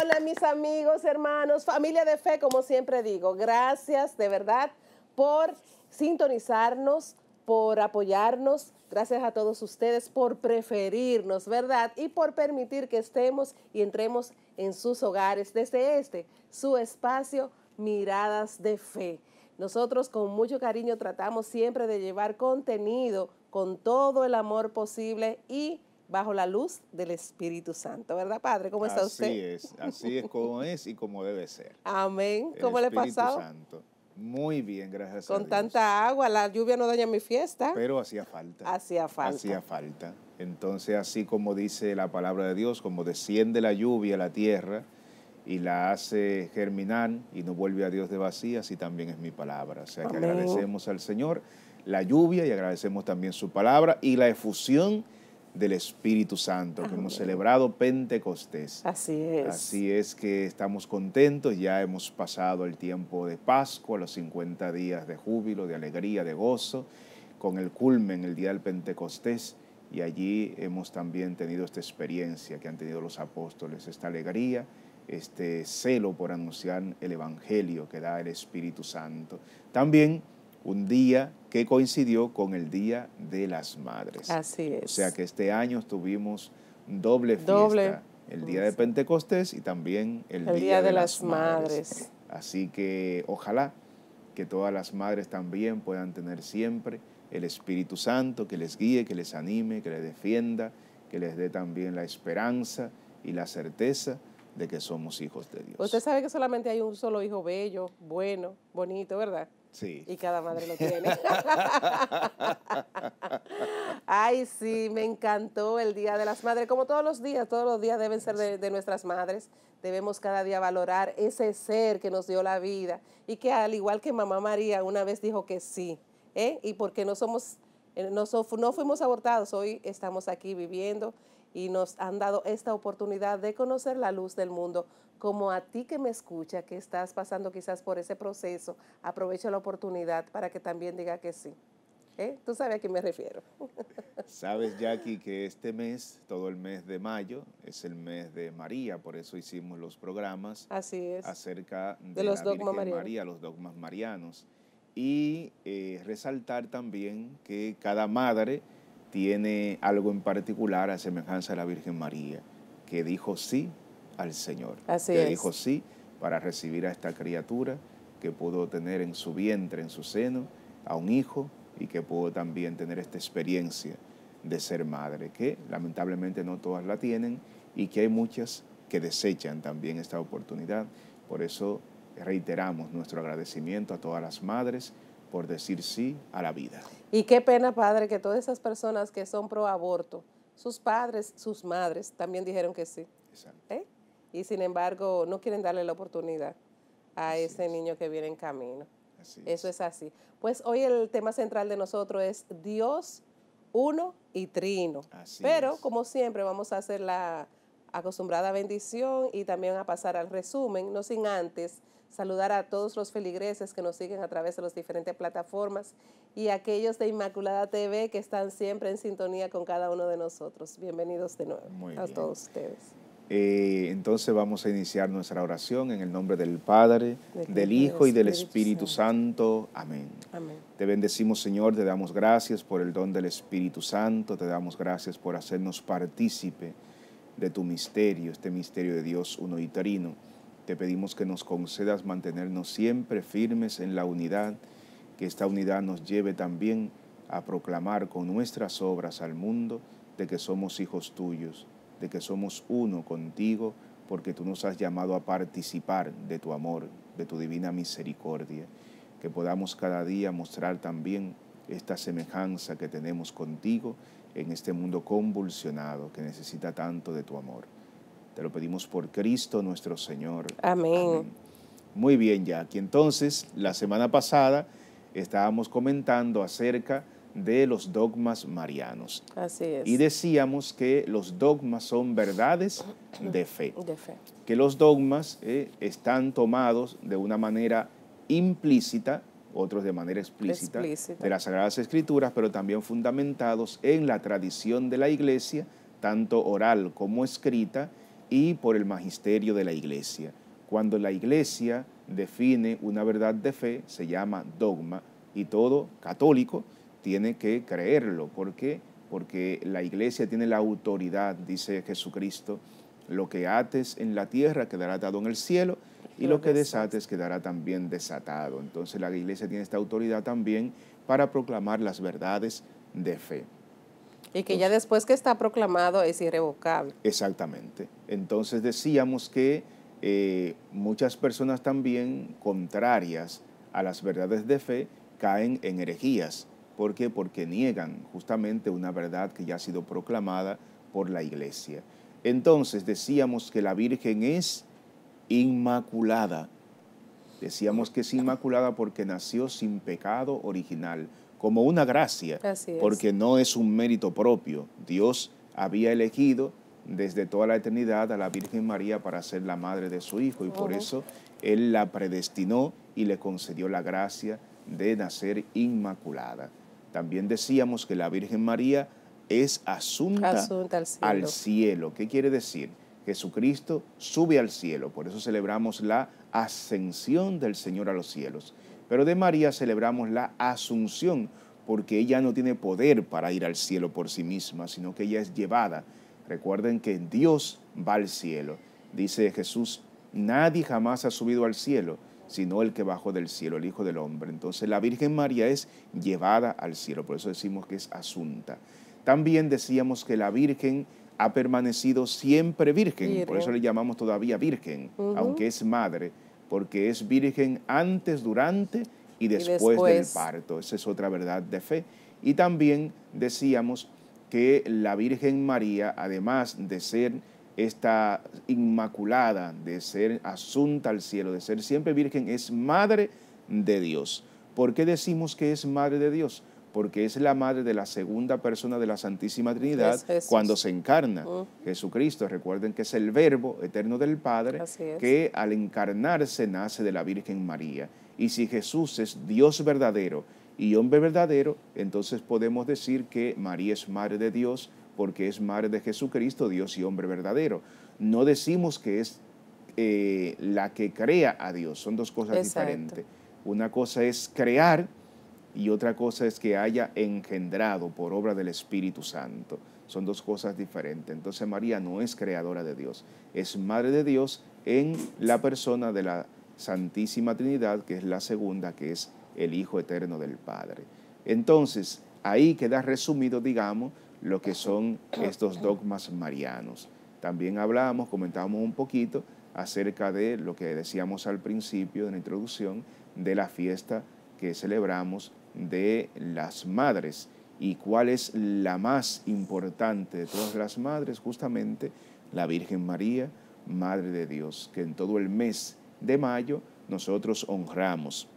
Hola mis amigos, hermanos, familia de fe, como siempre digo, gracias de verdad por sintonizarnos, por apoyarnos, gracias a todos ustedes por preferirnos, ¿verdad? Y por permitir que estemos y entremos en sus hogares desde este, su espacio, miradas de fe. Nosotros con mucho cariño tratamos siempre de llevar contenido con todo el amor posible y bajo la luz del Espíritu Santo, ¿verdad, Padre? ¿Cómo está usted? Así es, así es como es y como debe ser. Amén. ¿Cómo le Espíritu Santo. Muy bien, gracias Con a Dios. tanta agua, la lluvia no daña mi fiesta. Pero hacía falta. Hacía falta. Hacía falta. Entonces, así como dice la palabra de Dios, como desciende la lluvia a la tierra y la hace germinar y no vuelve a Dios de vacía, así también es mi palabra. O sea, que agradecemos al Señor la lluvia y agradecemos también su palabra y la efusión del Espíritu Santo, que hemos celebrado Pentecostés. Así es. Así es que estamos contentos, ya hemos pasado el tiempo de Pascua, los 50 días de júbilo, de alegría, de gozo, con el culmen el día del Pentecostés, y allí hemos también tenido esta experiencia que han tenido los apóstoles, esta alegría, este celo por anunciar el Evangelio que da el Espíritu Santo. También un día que coincidió con el Día de las Madres. Así es. O sea que este año tuvimos doble fiesta, el Día de Pentecostés y también el, día, de, las, madres. madres. Así que ojalá que todas las madres también puedan tener siempre el Espíritu Santo que les guíe, que les anime, que les defienda, que les dé también la esperanza y la certeza de que somos hijos de Dios. Usted sabe que solamente hay un solo hijo bello, bueno, bonito, ¿verdad? Y cada madre lo tiene. Ay, sí, me encantó el Día de las Madres, como todos los días, todos los días deben ser de, nuestras madres. Debemos cada día valorar ese ser que nos dio la vida y que al igual que mamá María una vez dijo que sí, ¿eh? y porque no somos, eh, no fuimos abortados, hoy estamos aquí viviendo y nos han dado esta oportunidad de conocer la luz del mundo como a ti que me escucha, que estás pasando quizás por ese proceso, aprovecha la oportunidad para que también diga que sí. ¿eh? Tú sabes a qué me refiero. Sabes, Jackie, que este mes, todo el mes de mayo, es el mes de María, por eso hicimos los programas acerca de, los la Virgen María, los dogmas marianos. Y eh, resaltar también que cada madre tiene algo en particular a semejanza de la Virgen María, que dijo sí al Señor. que dijo sí para recibir a esta criatura que pudo tener en su vientre, en su seno, a un hijo y que pudo también tener esta experiencia de ser madre, que lamentablemente no todas la tienen y que hay muchas que desechan también esta oportunidad. Por eso reiteramos nuestro agradecimiento a todas las madres por decir sí a la vida. Y qué pena, padre, que todas esas personas que son pro aborto, sus padres, sus madres también dijeron que sí. ¿Eh? y sin embargo no quieren darle la oportunidad a ese niño que viene en camino. Eso es. así. Pues hoy el tema central de nosotros es Dios, uno y trino. Pero como siempre vamos a hacer la acostumbrada bendición y también a pasar al resumen, no sin antes saludar a todos los feligreses que nos siguen a través de las diferentes plataformas y aquellos de Inmaculada TV que están siempre en sintonía con cada uno de nosotros. Bienvenidos de nuevo a todos ustedes. Eh, entonces vamos a iniciar nuestra oración en el nombre del Padre, del, Hijo y del Espíritu, Santo. Amén. Te bendecimos Señor, te damos gracias por el don del Espíritu Santo, te damos gracias por hacernos partícipe de tu misterio, este misterio de Dios uno y trino. Te pedimos que nos concedas mantenernos siempre firmes en la unidad, que esta unidad nos lleve también a proclamar con nuestras obras al mundo de que somos hijos tuyos de que somos uno contigo, porque tú nos has llamado a participar de tu amor, de tu divina misericordia, que podamos cada día mostrar también esta semejanza que tenemos contigo en este mundo convulsionado que necesita tanto de tu amor. Te lo pedimos por Cristo nuestro Señor. Amén. Muy bien, aquí Entonces, la semana pasada estábamos comentando acerca de los dogmas marianos. Así es. Y decíamos que los dogmas son verdades de fe. De fe. Que los dogmas eh, están tomados de una manera implícita, otros de manera explícita, de las Sagradas Escrituras, pero también fundamentados en la tradición de la Iglesia, tanto oral como escrita, y por el magisterio de la Iglesia. Cuando la Iglesia define una verdad de fe, se llama dogma, y todo católico tiene que creerlo. ¿Por qué? Porque la iglesia tiene la autoridad, dice Jesucristo, lo que ates en la tierra quedará atado en el cielo y lo que desates quedará también desatado. Entonces la iglesia tiene esta autoridad también para proclamar las verdades de fe. Y que ya después que está proclamado es irrevocable. Exactamente. Entonces decíamos que eh, muchas personas también contrarias a las verdades de fe caen en herejías. ¿Por qué? Porque niegan justamente una verdad que ya ha sido proclamada por la iglesia. Entonces decíamos que la Virgen es inmaculada. Decíamos que es inmaculada porque nació sin pecado original, como una gracia, porque no es un mérito propio. Dios había elegido desde toda la eternidad a la Virgen María para ser la madre de su Hijo y por eso Él la predestinó y le concedió la gracia de nacer inmaculada. También decíamos que la Virgen María es asunta, al, cielo. al, cielo. ¿Qué quiere decir? Jesucristo sube al cielo, por eso celebramos la ascensión del Señor a los cielos. Pero de María celebramos la asunción, porque ella no tiene poder para ir al cielo por sí misma, sino que ella es llevada. Recuerden que Dios va al cielo. Dice Jesús, nadie jamás ha subido al cielo, sino el que bajó del cielo, el Hijo del Hombre. Entonces la Virgen María es llevada al cielo, por eso decimos que es asunta. También decíamos que la Virgen ha permanecido siempre virgen, por eso le llamamos todavía Virgen, aunque es madre, porque es virgen antes, durante y después del parto. Esa es otra verdad de fe. Y también decíamos que la Virgen María, además de ser esta inmaculada, de ser asunta al cielo, de ser siempre virgen, es madre de Dios. ¿Por qué decimos que es madre de Dios? Porque es la madre de la segunda persona de la Santísima Trinidad cuando se encarna Jesucristo. Recuerden que es el verbo eterno del Padre que al encarnarse nace de la Virgen María. Y si Jesús es Dios verdadero y hombre verdadero, entonces podemos decir que María es madre de Dios porque es madre de Jesucristo, Dios y hombre verdadero. No decimos que es eh, la que crea a Dios, son dos cosas diferentes. Una cosa es crear y otra cosa es que haya engendrado por obra del Espíritu Santo. Son dos cosas diferentes. Entonces María no es creadora de Dios, es madre de Dios en la persona de la Santísima Trinidad, que es la segunda, que es el Hijo Eterno del Padre. Entonces, Ahí queda resumido, digamos, lo que son estos dogmas marianos. También hablamos, comentábamos un poquito acerca de lo que decíamos al principio de la introducción de la fiesta que celebramos de las madres y cuál es la más importante de todas las madres, justamente la Virgen María, Madre de Dios, que en todo el mes de mayo nosotros honramos.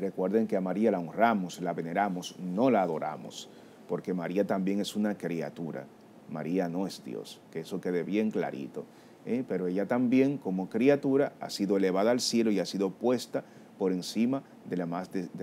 Recuerden que a María la honramos, la veneramos, no la adoramos, porque María también es una criatura. María no es Dios, que eso quede bien clarito. ¿eh? Pero ella también, como criatura, ha sido elevada al cielo y ha sido puesta por encima de,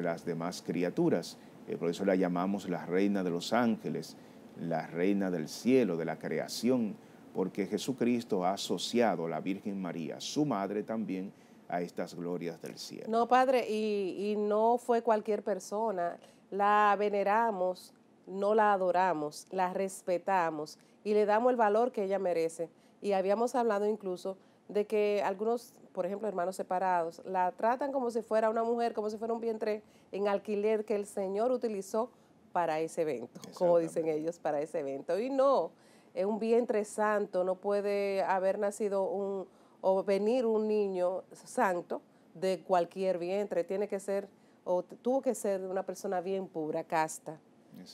las demás criaturas. Eh, por eso la llamamos la reina de los ángeles, la reina del cielo, de la creación, porque Jesucristo ha asociado a la Virgen María, su madre también, a estas glorias del cielo. No, Padre, y, y no fue cualquier persona. La veneramos, no la adoramos, la respetamos y le damos el valor que ella merece. Y habíamos hablado incluso de que algunos, por ejemplo, hermanos separados, la tratan como si fuera una mujer, como si fuera un vientre en alquiler que el Señor utilizó para ese evento, como dicen ellos, para ese evento. Y no, es un vientre santo, no puede haber nacido un, o venir un niño santo de cualquier vientre, tiene que ser o tuvo que ser una persona bien pura, casta,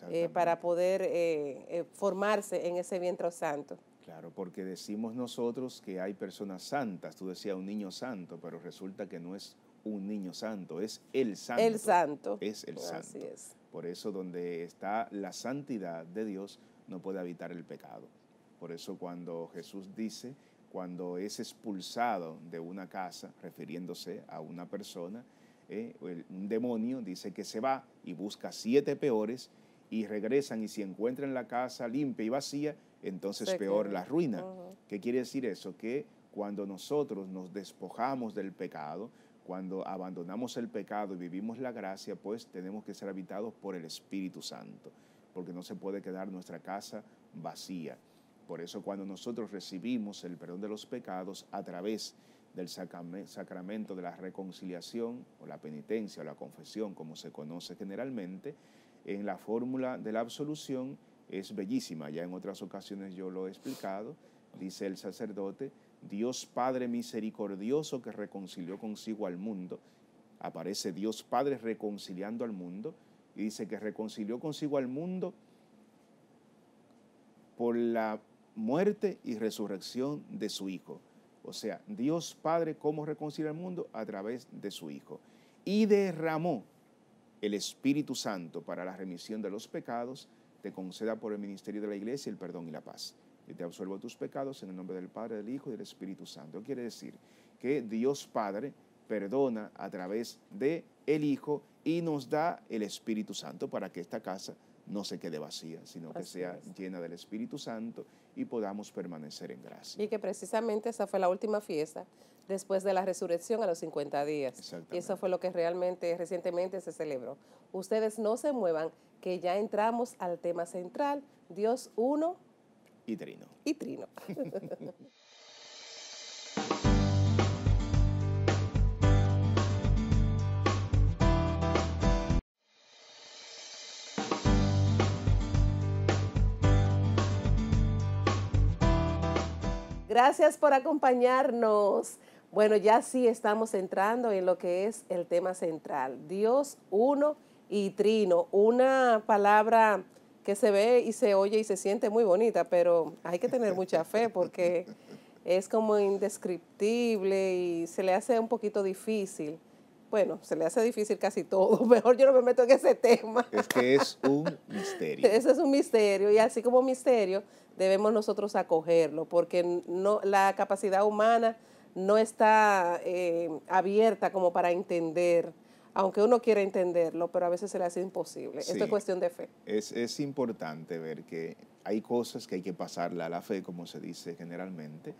eh, para poder eh, eh, formarse en ese vientre santo. Claro, porque decimos nosotros que hay personas santas, tú decías un niño santo, pero resulta que no es un niño santo, es el santo. El santo. Es el santo. Así es. Por eso donde está la santidad de Dios no puede habitar el pecado. Por eso cuando Jesús dice cuando es expulsado de una casa, refiriéndose a una persona, eh, un demonio dice que se va y busca siete peores y regresan y si encuentran la casa limpia y vacía, entonces peor la ruina. ¿Qué quiere decir eso? Que cuando nosotros nos despojamos del pecado, cuando abandonamos el pecado y vivimos la gracia, pues tenemos que ser habitados por el Espíritu Santo, porque no se puede quedar nuestra casa vacía. Por eso cuando nosotros recibimos el perdón de los pecados a través del sacramento de la reconciliación o la penitencia o la confesión, como se conoce generalmente, en la fórmula de la absolución es bellísima, ya en otras ocasiones yo lo he explicado, dice el sacerdote, Dios Padre misericordioso que reconcilió consigo al mundo, aparece Dios Padre reconciliando al mundo, y dice que reconcilió consigo al mundo por la muerte y resurrección de su Hijo. O sea, Dios Padre, ¿cómo reconcilia el mundo? A través de su Hijo. Y derramó el Espíritu Santo para la remisión de los pecados, te conceda por el ministerio de la iglesia el perdón y la paz. Y te absuelvo tus pecados en el nombre del Padre, del Hijo y del Espíritu Santo. Quiere decir que Dios Padre perdona a través de el Hijo y nos da el Espíritu Santo para que esta casa no se quede vacía, sino que sea llena del Espíritu Santo y podamos permanecer en gracia. Y que precisamente esa fue la última fiesta después de la resurrección a los 50 días. Y eso fue lo que realmente recientemente se celebró. Ustedes no se muevan, que ya entramos al tema central, Dios uno y trino. Y trino. Gracias por acompañarnos. Bueno, ya sí estamos entrando en lo que es el tema central. Dios uno y trino. Una palabra que se ve y se oye y se siente muy bonita, pero hay que tener mucha fe porque es como indescriptible y se le hace un poquito difícil bueno, se le hace difícil casi todo. Mejor yo no me meto en ese tema. Es que es un misterio. Ese es un misterio y así como misterio debemos nosotros acogerlo porque no, la capacidad humana no está eh, abierta como para entender, aunque uno quiera entenderlo, pero a veces se le hace imposible. Esto es cuestión de fe. Es, importante ver que hay cosas que hay que pasarla a la fe, como se dice generalmente,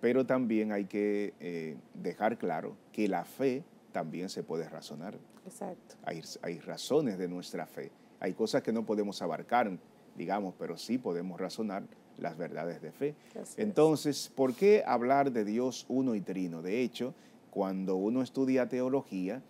pero también hay que eh, dejar claro que la fe también se puede razonar. Exacto. Hay, razones de nuestra fe. Hay cosas que no podemos abarcar, digamos, pero sí podemos razonar las verdades de fe. Entonces, ¿por qué hablar de Dios uno y trino? De hecho, cuando uno estudia teología,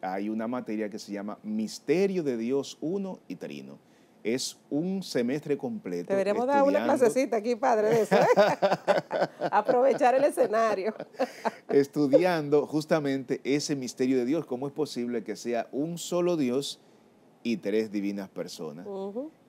hay una materia que se llama Misterio de Dios uno y trino es un semestre completo. Deberemos dar una clasecita aquí, padre, ¿eh? Aprovechar el escenario. estudiando justamente ese misterio de Dios, cómo es posible que sea un solo Dios y tres divinas personas.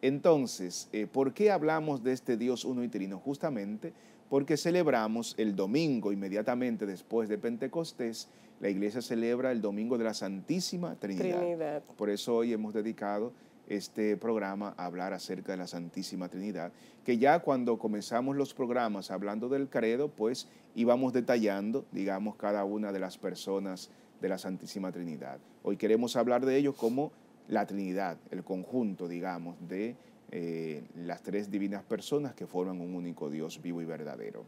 Entonces, eh, ¿por qué hablamos de este Dios uno y trino? Justamente porque celebramos el domingo, inmediatamente después de Pentecostés, la iglesia celebra el domingo de la Santísima Trinidad. Trinidad. Por eso hoy hemos dedicado este programa hablar acerca de la Santísima Trinidad, que ya cuando comenzamos los programas hablando del credo, pues íbamos detallando, digamos, cada una de las personas de la Santísima Trinidad. Hoy queremos hablar de ellos como la Trinidad, el conjunto, digamos, de eh, las tres divinas personas que forman un único Dios vivo y verdadero.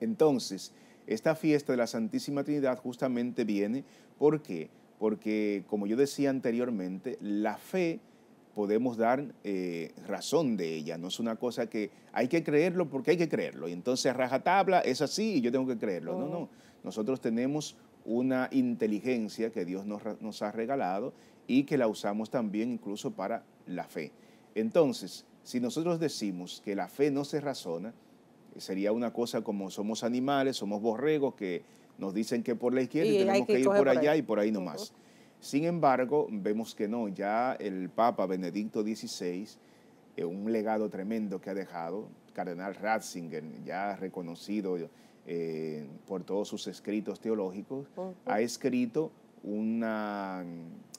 Entonces, esta fiesta de la Santísima Trinidad justamente viene porque, porque como yo decía anteriormente, la fe podemos dar eh, razón de ella. No es una cosa que hay que creerlo porque hay que creerlo. Y entonces rajatabla es así y yo tengo que creerlo. No, no. Oh. Nosotros tenemos una inteligencia que Dios nos, nos ha regalado y que la usamos también incluso para la fe. Entonces, si nosotros decimos que la fe no se razona, sería una cosa como somos animales, somos borregos que nos dicen que por la izquierda y, tenemos que, ir por allá y por ahí nomás. Sin embargo, vemos que no, ya el Papa Benedicto XVI, eh, un legado tremendo que ha dejado, Cardenal Ratzinger, ya reconocido eh, por todos sus escritos teológicos, ha escrito una,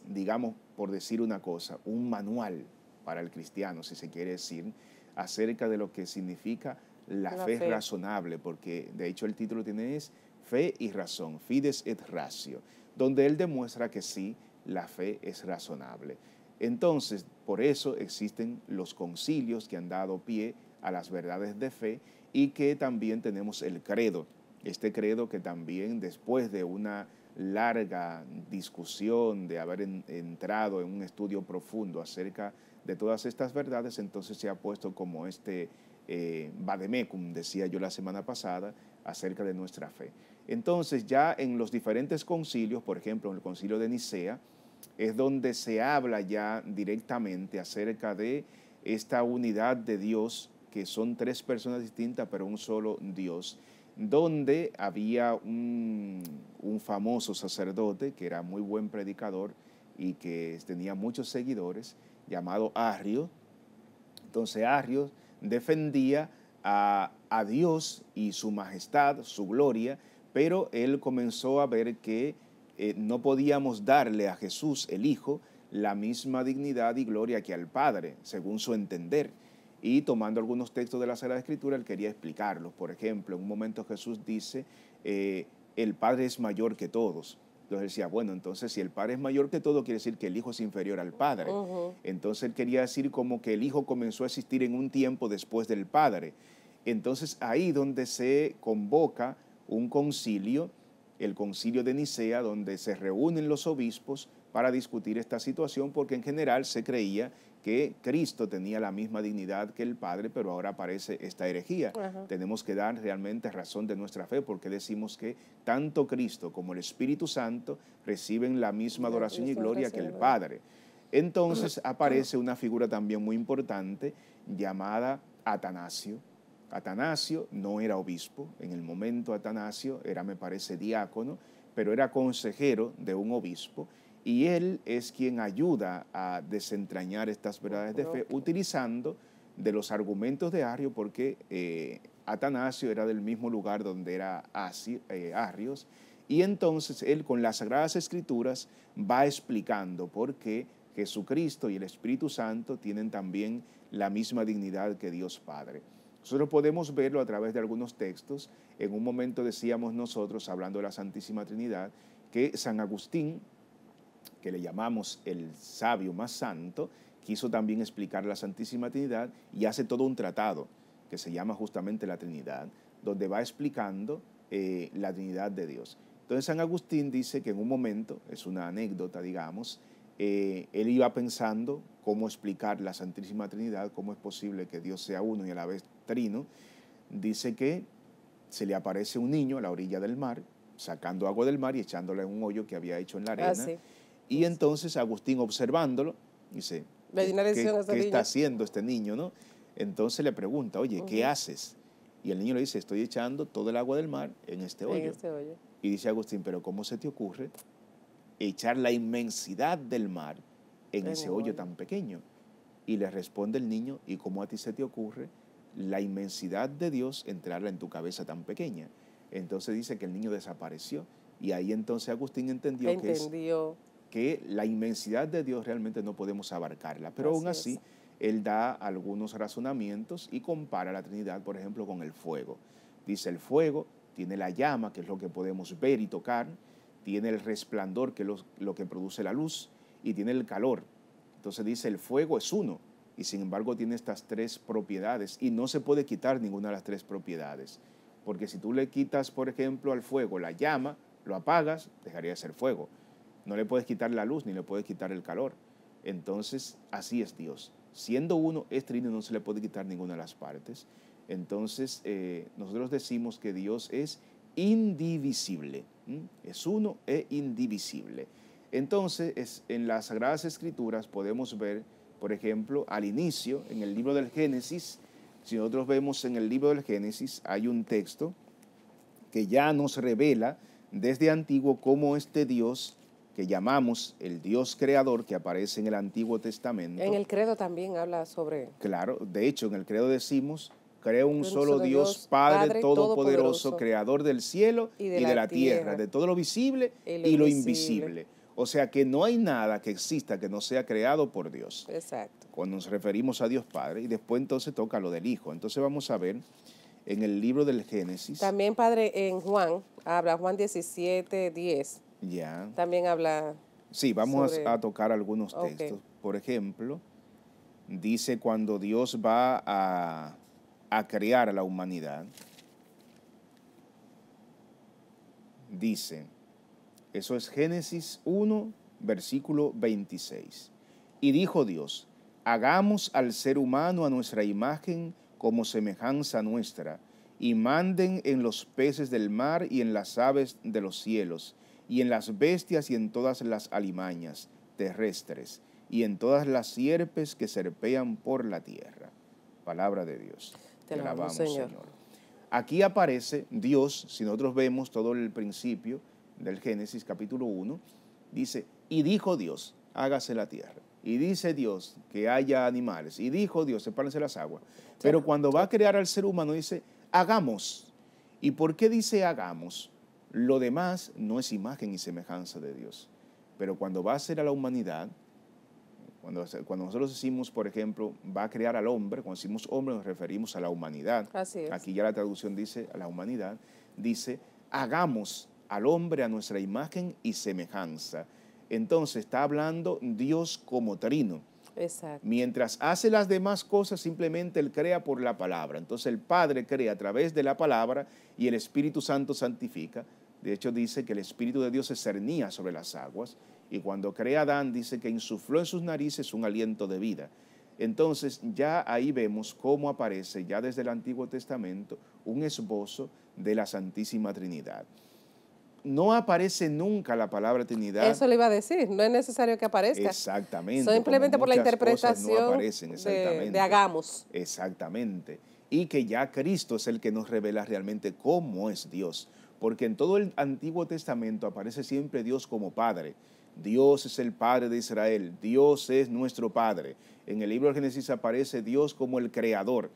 digamos, por decir una cosa, un manual para el cristiano, si se quiere decir, acerca de lo que significa la, fe, fe, razonable, porque de hecho el título tiene es Fe y razón, fides et ratio donde él demuestra que sí, la fe es razonable. Entonces, por eso existen los concilios que han dado pie a las verdades de fe y que también tenemos el credo. Este credo que también después de una larga discusión, de haber entrado en un estudio profundo acerca de todas estas verdades, entonces se ha puesto como este eh, vademecum, decía yo la semana pasada, acerca de nuestra fe. Entonces ya en los diferentes concilios, por ejemplo en el concilio de Nicea, es donde se habla ya directamente acerca de esta unidad de Dios, que son tres personas distintas pero un solo Dios, donde había un, famoso sacerdote que era muy buen predicador y que tenía muchos seguidores, llamado Arrio. Entonces Arrio defendía a Dios y su majestad, su gloria, pero él comenzó a ver que eh, no podíamos darle a Jesús el Hijo la misma dignidad y gloria que al Padre, según su entender. Y tomando algunos textos de la Sagrada Escritura, él quería explicarlos. Por ejemplo, en un momento Jesús dice, eh, el Padre es mayor que todos. Entonces decía, bueno, entonces si el Padre es mayor que todo, quiere decir que el Hijo es inferior al Padre. Entonces él quería decir como que el Hijo comenzó a existir en un tiempo después del Padre. Entonces ahí donde se convoca un concilio, el concilio de Nicea, donde se reúnen los obispos para discutir esta situación, porque en general se creía que Cristo tenía la misma dignidad que el Padre, pero ahora aparece esta herejía. Tenemos que dar realmente razón de nuestra fe, porque decimos que tanto Cristo como el Espíritu Santo reciben la misma adoración y gloria que el Padre. Entonces aparece una figura también muy importante llamada Atanasio, Atanasio no era obispo, en el momento Atanasio era, me parece, diácono, pero era consejero de un obispo y él es quien ayuda a desentrañar estas verdades de fe utilizando de los argumentos de Arrio porque eh, Atanasio era del mismo lugar donde era eh, Arrios y entonces él con las Sagradas Escrituras va explicando por qué Jesucristo y el Espíritu Santo tienen también la misma dignidad que Dios Padre. Nosotros podemos verlo a través de algunos textos. En un momento decíamos nosotros, hablando de la Santísima Trinidad, que San Agustín, que le llamamos el sabio más santo, quiso también explicar la Santísima Trinidad y hace todo un tratado que se llama justamente la Trinidad, donde va explicando eh, la Trinidad de Dios. Entonces San Agustín dice que en un momento, es una anécdota, digamos, eh, él iba pensando cómo explicar la Santísima Trinidad, cómo es posible que Dios sea uno y a la vez trino, dice que se le aparece un niño a la orilla del mar, sacando agua del mar y echándola en un hoyo que había hecho en la ah, arena. Y pues entonces Agustín observándolo, dice, ¿qué, está haciendo este niño? ¿no? Entonces le pregunta, oye, ¿qué haces? Y el niño le dice, estoy echando todo el agua del mar En este, este hoyo. Y dice Agustín, pero ¿cómo se te ocurre echar la inmensidad del mar en ese hoyo tan pequeño. Y le responde el niño, ¿y cómo a ti se te ocurre la inmensidad de Dios entrarla en tu cabeza tan pequeña? Entonces dice que el niño desapareció. Y ahí entonces Agustín entendió, Que, la inmensidad de Dios realmente no podemos abarcarla. Pero aún así, él da algunos razonamientos y compara la Trinidad, por ejemplo, con el fuego. Dice, el fuego tiene la llama, que es lo que podemos ver y tocar, tiene el resplandor, que es lo que produce la luz, y tiene el calor. Entonces dice, el fuego es uno y sin embargo tiene estas tres propiedades y no se puede quitar ninguna de las tres propiedades. Porque si tú le quitas, por ejemplo, al fuego la llama, lo apagas, dejaría de ser fuego. No le puedes quitar la luz ni le puedes quitar el calor. Entonces, así es Dios. Siendo uno, es trino, no se le puede quitar ninguna de las partes. Entonces, eh, nosotros decimos que Dios es indivisible. Es uno e indivisible. Entonces, en las Sagradas Escrituras podemos ver, por ejemplo, al inicio, en el libro del Génesis, si nosotros vemos en el libro del Génesis, hay un texto que ya nos revela desde antiguo cómo este Dios que llamamos el Dios creador que aparece en el Antiguo Testamento. En el credo también habla sobre... Claro, de hecho en el credo decimos, creo un, solo, Dios, Padre, Todopoderoso, creador del cielo y de, la, tierra, de todo lo visible y lo, invisible. O sea que no hay nada que exista que no sea creado por Dios. Exacto. Cuando nos referimos a Dios Padre y después entonces toca lo del Hijo. Entonces vamos a ver en el libro del Génesis. También Padre en Juan, habla Juan 17, 10. Ya. También habla. Sí, vamos a, tocar algunos textos. Por ejemplo, dice cuando Dios va a, a crear a la humanidad, dice eso es Génesis 1, versículo 26. Y dijo Dios, hagamos al ser humano a nuestra imagen como semejanza nuestra, y manden en los peces del mar y en las aves de los cielos, y en las bestias y en todas las alimañas terrestres, y en todas las sierpes que serpean por la tierra. Palabra de Dios. Te, alabamos, Señor. Aquí aparece Dios, si nosotros vemos todo el principio, del Génesis capítulo 1, dice, y dijo Dios, hágase la tierra. Y dice Dios que haya animales. Y dijo Dios, sepárense las aguas. Pero cuando va a crear al ser humano dice, hagamos. ¿Y por qué dice hagamos? Lo demás no es imagen y semejanza de Dios. Pero cuando va a ser a la humanidad, cuando, cuando, nosotros decimos, por ejemplo, va a crear al hombre, cuando decimos hombre nos referimos a la humanidad. Aquí ya la traducción dice a la humanidad, dice, hagamos al hombre a nuestra imagen y semejanza. Entonces está hablando Dios como trino. Mientras hace las demás cosas, simplemente Él crea por la palabra. Entonces el Padre crea a través de la palabra y el Espíritu Santo santifica. De hecho dice que el Espíritu de Dios se cernía sobre las aguas y cuando crea Adán dice que insufló en sus narices un aliento de vida. Entonces ya ahí vemos cómo aparece ya desde el Antiguo Testamento un esbozo de la Santísima Trinidad no aparece nunca la palabra Trinidad. Eso le iba a decir, no es necesario que aparezca. Exactamente. Simplemente por la interpretación de hagamos. Exactamente. Y que ya Cristo es el que nos revela realmente cómo es Dios. Porque en todo el Antiguo Testamento aparece siempre Dios como Padre. Dios es el Padre de Israel, Dios es nuestro Padre. En el libro de Génesis aparece Dios como el Creador.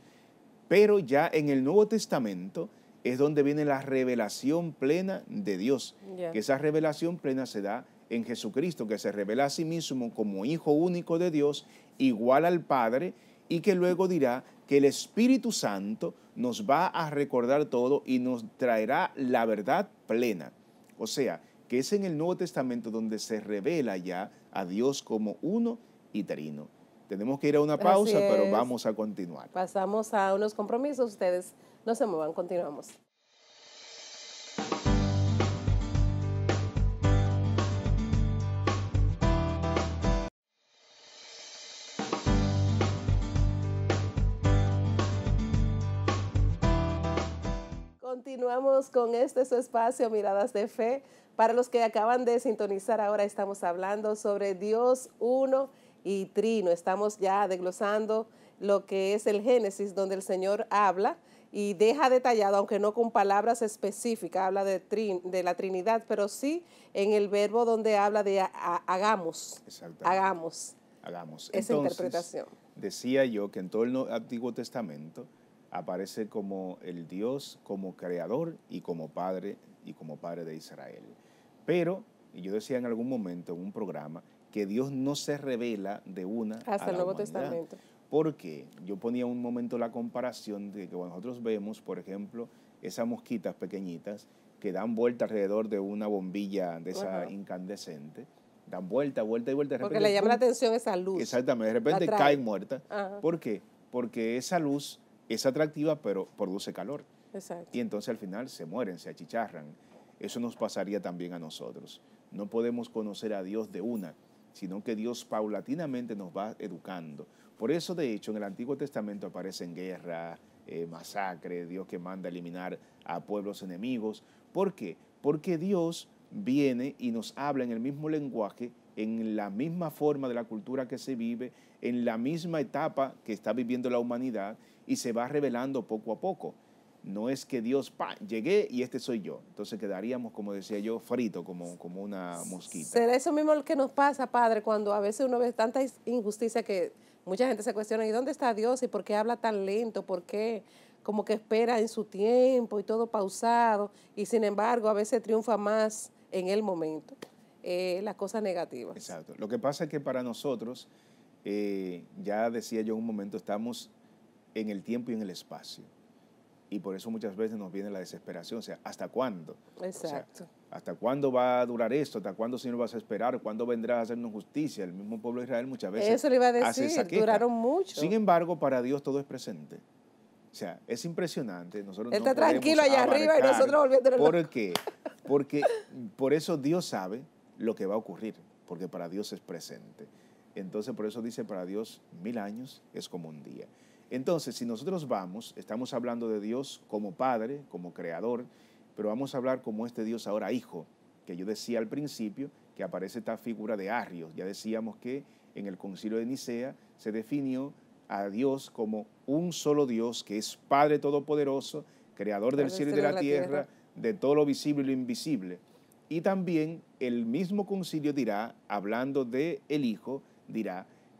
Pero ya en el Nuevo Testamento es donde viene la revelación plena de Dios. Que esa revelación plena se da en Jesucristo, que se revela a sí mismo como Hijo único de Dios, igual al Padre, y que luego dirá que el Espíritu Santo nos va a recordar todo y nos traerá la verdad plena. O sea, que es en el Nuevo Testamento donde se revela ya a Dios como uno y trino. Tenemos que ir a una pausa, pero vamos a continuar. Pasamos a unos compromisos. Ustedes no se muevan, continuamos. Continuamos con este su espacio, Miradas de Fe. Para los que acaban de sintonizar ahora, estamos hablando sobre Dios uno y trino. Estamos ya desglosando lo que es el Génesis, donde el Señor habla y deja detallado, aunque no con palabras específicas, habla de, trin, de la Trinidad, pero sí en el verbo donde habla de hagamos. Hagamos. Hagamos. Esa interpretación. Decía yo que en todo el Antiguo Testamento aparece como el Dios, como creador y como padre y como padre de Israel. Pero, y yo decía en algún momento en un programa, que Dios no se revela de una hasta el Nuevo Testamento. Porque yo ponía un momento la comparación de que nosotros vemos, por ejemplo, esas mosquitas pequeñitas que dan vuelta alrededor de una bombilla de esa incandescente, dan vuelta, vuelta y vuelta. Porque le llama la atención esa luz. Exactamente, de repente cae muerta. ¿Por qué? Porque esa luz es atractiva, pero produce calor. Exacto. Y entonces al final se mueren, se achicharran. Eso nos pasaría también a nosotros. No podemos conocer a Dios de una sino que Dios paulatinamente nos va educando. Por eso, de hecho, en el Antiguo Testamento aparecen guerras, eh, masacres, Dios que manda eliminar a pueblos enemigos. ¿Por qué? Porque Dios viene y nos habla en el mismo lenguaje, en la misma forma de la cultura que se vive, en la misma etapa que está viviendo la humanidad y se va revelando poco a poco. No es que Dios, pa, llegué y este soy yo. Entonces quedaríamos, como decía yo, frito, como, como una mosquita. Será eso mismo lo que nos pasa, Padre, cuando a veces uno ve tanta injusticia que mucha gente se cuestiona, ¿y dónde está Dios? ¿Y por qué habla tan lento? ¿Por qué? como que espera en su tiempo y todo pausado, y sin embargo a veces triunfa más en el momento eh, las cosas negativas. Exacto. Lo que pasa es que para nosotros, eh, ya decía yo en un momento, estamos en el tiempo y en el espacio y por eso muchas veces nos viene la desesperación, o sea, ¿hasta cuándo? Exacto. ¿Hasta cuándo va a durar esto? ¿Hasta cuándo, Señor, vas a esperar? ¿Cuándo vendrás a hacernos justicia? El mismo pueblo de Israel muchas veces. Eso le iba a decir, duraron mucho. Sin embargo, para Dios todo es presente. O sea, es impresionante. Nosotros Está tranquilo allá arriba y nosotros volviéndonos ¿Por qué? Porque por eso Dios sabe lo que va a ocurrir, porque para Dios es presente. Entonces, por eso dice, para Dios mil años es como un día. Entonces, si nosotros vamos, estamos hablando de Dios como Padre, como Creador, pero vamos a hablar como este Dios ahora Hijo, que yo decía al principio que aparece esta figura de Arrios. Ya decíamos que en el concilio de Nicea se definió a Dios como un solo Dios, que es Padre Todopoderoso, Creador del cielo y de la, tierra, de todo lo visible y lo invisible. Y también el mismo concilio dirá, hablando de el Hijo, dirá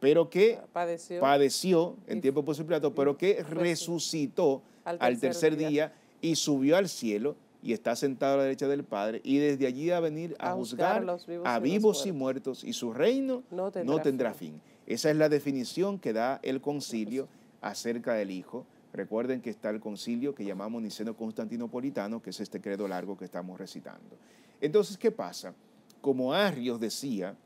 pero que ah, padeció, en tiempo posible, pero que resucitó al tercer, día, y subió al cielo y está sentado a la derecha del Padre y desde allí va a venir a, juzgar, a vivos y, muertos. y su reino no tendrá, fin. Esa es la definición que da el concilio acerca del Hijo. Recuerden que está el concilio que llamamos Niceno Constantinopolitano, que es este credo largo que estamos recitando. Entonces, ¿qué pasa? Como Arrios decía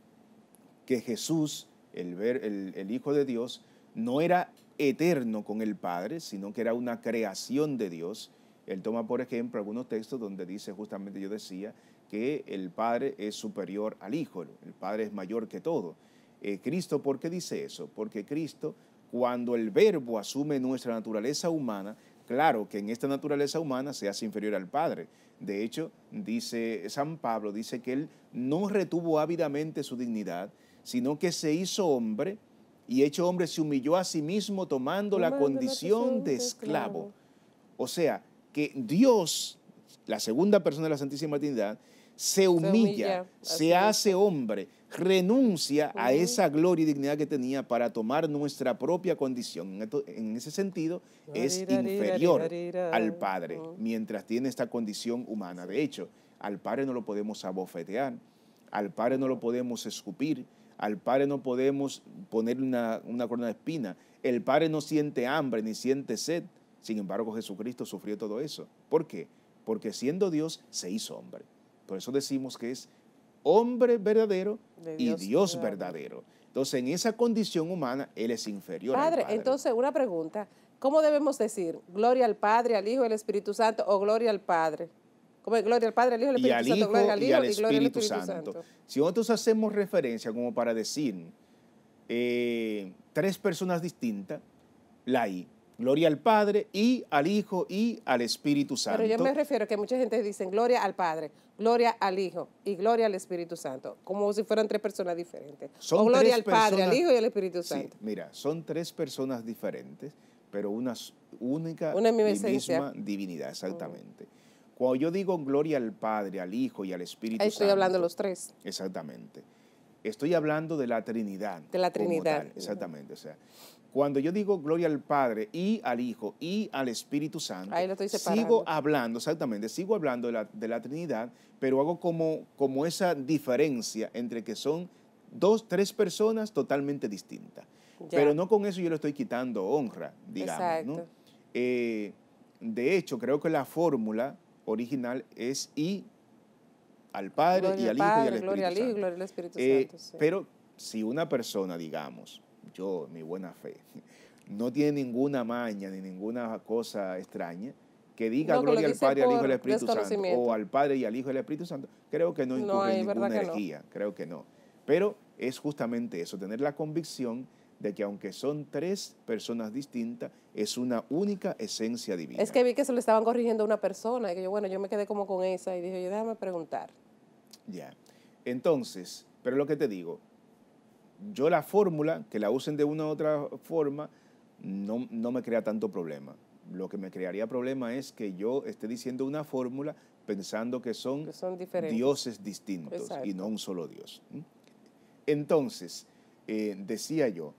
que Jesús el, ver, el, Hijo de Dios, no era eterno con el Padre, sino que era una creación de Dios. Él toma, por ejemplo, algunos textos donde dice justamente, yo decía, que el Padre es superior al Hijo, el Padre es mayor que todo. Eh, Cristo, ¿por qué dice eso? Porque Cristo, cuando el verbo asume nuestra naturaleza humana, claro que en esta naturaleza humana se hace inferior al Padre. De hecho, dice San Pablo, dice que Él no retuvo ávidamente su dignidad, sino que se hizo hombre y hecho hombre se humilló a sí mismo tomando la condición de esclavo. O sea, que Dios, la segunda persona de la Santísima Trinidad, se humilla, se, hace hombre, renuncia a esa gloria y dignidad que tenía para tomar nuestra propia condición. En ese sentido, es inferior al Padre, oh. mientras tiene esta condición humana. De hecho, al Padre no lo podemos abofetear, al Padre no lo podemos escupir, al Padre no podemos ponerle una, corona de espina. El Padre no siente hambre ni siente sed. Sin embargo, Jesucristo sufrió todo eso. ¿Por qué? Porque siendo Dios se hizo hombre. Por eso decimos que es hombre verdadero y Dios verdadero. Entonces, en esa condición humana, Él es inferior. al padre. entonces, una pregunta. ¿Cómo debemos decir? ¿Gloria al Padre, al Hijo, al Espíritu Santo o gloria al Padre? Como gloria al Padre, al Hijo, y al y al Espíritu, Santo. Si nosotros hacemos referencia como para decir eh, tres personas distintas, la I. Gloria al Padre y al Hijo y al Espíritu Santo. Pero yo me refiero a que mucha gente dice gloria al Padre, gloria al Hijo y gloria al Espíritu Santo, como si fueran tres personas diferentes. Son gloria al Padre, al Hijo y al Espíritu Santo. mira, son tres personas diferentes, pero una única misma, divinidad, exactamente. Mm. Cuando yo digo gloria al Padre, al Hijo y al Espíritu Ahí estoy hablando de los tres. Exactamente. Estoy hablando de la Trinidad. De la Trinidad. exactamente. O sea, cuando yo digo gloria al Padre y al Hijo y al Espíritu Santo, Ahí lo estoy sigo hablando, exactamente, sigo hablando de la, Trinidad, pero hago como, como esa diferencia entre que son dos, tres personas totalmente distintas. Pero no con eso yo le estoy quitando honra, digamos. Exacto. Eh, de hecho, creo que la fórmula original es y al Padre y al Hijo y al Espíritu Santo. Eh, pero si una persona, digamos, yo, mi buena fe, no tiene ninguna maña ni ninguna cosa extraña, que diga gloria al Padre, y al Hijo y al Espíritu Santo, o al Padre y al Hijo y al Espíritu Santo, creo que no incurre ninguna energía, creo que no. Pero es justamente eso, tener la convicción de que aunque son tres personas distintas, es una única esencia divina. Es que vi que se le estaban corrigiendo a una persona, y que yo, bueno, yo me quedé como con esa y dije, yo déjame preguntar. Ya. Entonces, pero lo que te digo, yo la fórmula, que la usen de una u otra forma, no, no me crea tanto problema. Lo que me crearía problema es que yo esté diciendo una fórmula pensando que son, dioses distintos y no un solo Dios. Entonces, eh, decía yo,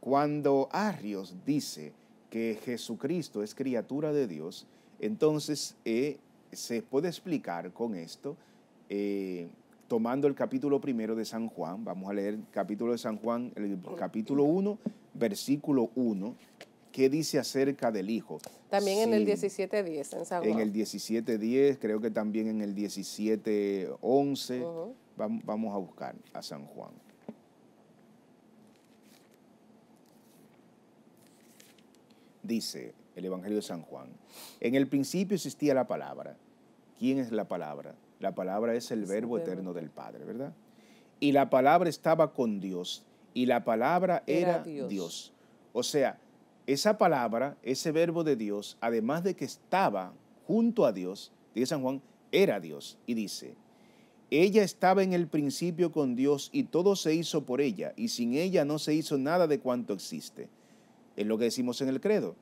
cuando Arrios dice que Jesucristo es criatura de Dios, entonces eh, se puede explicar con esto, eh, tomando el capítulo primero de San Juan, vamos a leer el capítulo de San Juan, el capítulo 1, versículo 1, ¿qué dice acerca del Hijo. También en el 17.10, en San Juan. En el 17.10, creo que también en el 17.11, vamos a buscar a San Juan. dice el Evangelio de San Juan, en el principio existía la palabra. ¿Quién es la palabra? La palabra es el verbo eterno del Padre, ¿verdad? Y la palabra estaba con Dios y la palabra era, Dios. Dios. O sea, esa palabra, ese verbo de Dios, además de que estaba junto a Dios, dice San Juan, era Dios. Y dice, ella estaba en el principio con Dios y todo se hizo por ella, y sin ella no se hizo nada de cuanto existe. Es lo que decimos en el credo.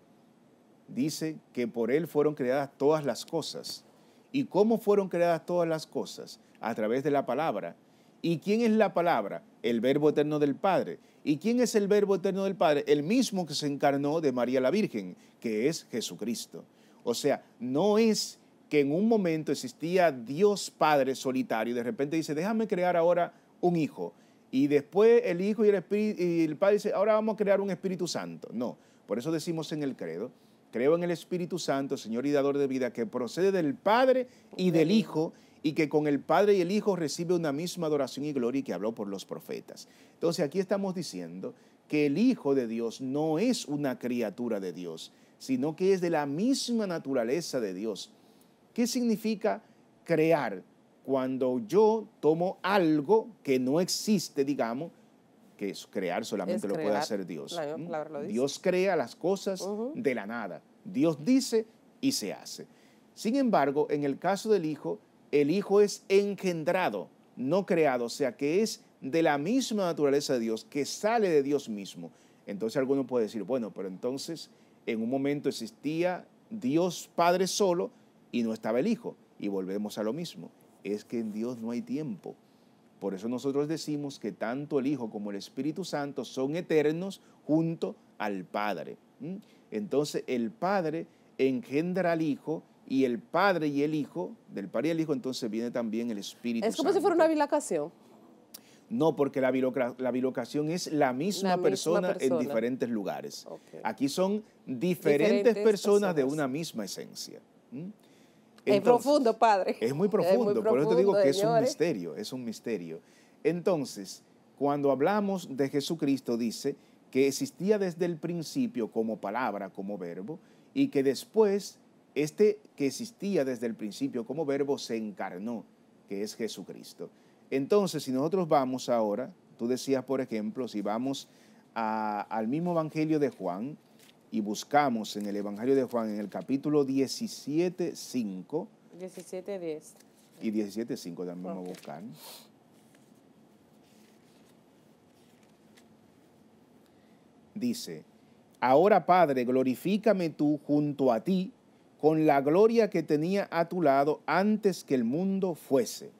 Dice que por Él fueron creadas todas las cosas. ¿Y cómo fueron creadas todas las cosas? A través de la palabra. ¿Y quién es la palabra? El verbo eterno del Padre. ¿Y quién es el verbo eterno del Padre? El mismo que se encarnó de María la Virgen, que es Jesucristo. O sea, no es que en un momento existía Dios Padre solitario y de repente dice, déjame crear ahora un hijo y después el Hijo y el, Espíritu, y el Padre dicen, ahora vamos a crear un Espíritu Santo. No, por eso decimos en el credo, creo en el Espíritu Santo, Señor y Dador de vida, que procede del Padre y del Hijo, y que con el Padre y el Hijo recibe una misma adoración y gloria y que habló por los profetas. Entonces aquí estamos diciendo que el Hijo de Dios no es una criatura de Dios, sino que es de la misma naturaleza de Dios. ¿Qué significa crear? cuando yo tomo algo que no existe, digamos, que es crear solamente lo puede hacer Dios. Dios crea las cosas de la nada. Dios dice y se hace. Sin embargo, en el caso del Hijo, el Hijo es engendrado, no creado, o sea que es de la misma naturaleza de Dios, que sale de Dios mismo. Entonces alguno puede decir, bueno, pero entonces en un momento existía Dios Padre solo y no estaba el Hijo. Y volvemos a lo mismo es que en Dios no hay tiempo. Por eso nosotros decimos que tanto el Hijo como el Espíritu Santo son eternos junto al Padre. Entonces el Padre engendra al Hijo y el Padre y el Hijo, del Padre y el Hijo, entonces viene también el Espíritu Santo. Es como si fuera una bilocación. No, porque la, bilocación es la misma, persona, en diferentes lugares. Aquí son diferentes, personas, de una misma esencia es profundo, Padre. Es muy profundo, por eso te digo que es un misterio, es un misterio. Entonces, cuando hablamos de Jesucristo, dice que existía desde el principio como palabra, como verbo, y que después este que existía desde el principio como verbo se encarnó, que es Jesucristo. Entonces, si nosotros vamos ahora, tú decías, por ejemplo, si vamos al mismo Evangelio de Juan, y buscamos en el Evangelio de Juan, en el capítulo 17, 5. 17, 10. Y 17, 5 también vamos Dice, ahora Padre, glorifícame tú junto a ti con la gloria que tenía a tu lado antes que el mundo fuese.